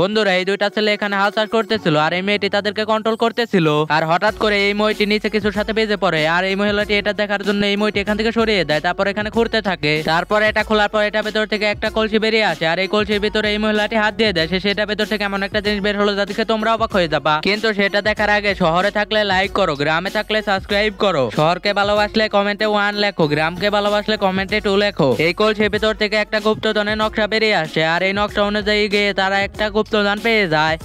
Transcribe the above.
বন্ধুরা এই দুইটা ছেলে এখানে হালচাল করতেছিল আর এই মেয়েটি তাদেরকে কন্ট্রোল করতেছিল আর হঠাৎ করে এই মইটি নিচে কিছুর সাথে বেজে পড়ে আর এই মহিলাটি এটা দেখার জন্য এই মইটি এখান থেকে সরিয়ে দেয় তারপর এখানে ঘুরতে থাকে তারপর এটা খোলার পর এটা ভেতর থেকে একটা কলসি বেরিয়ে আসে আর এই কলসির ভিতরে এই মহিলাটি হাত দিয়ে দেয় সেটা ভেতর থেকে এমন একটা জিনিস বের হলো দেখে তোমরা অবাক হয়ে যাবা কিন্তু সেটা দেখার আগে শহরে থাকলে লাইক করো গ্রামে থাকলে সাবস্ক্রাইব করো শহরকে ভালোবাসলে কমেন্টে ওয়ান লেখো গ্রামকে ভালোবাসলে কমেন্টে টু লেখো এই কলসির ভিতর থেকে একটা গুপ্তধনের নকশা বেরিয়ে আসে আর এই নকশা অনুযায়ী গিয়ে তারা একটা গুপ্ত 옵션 한 빼자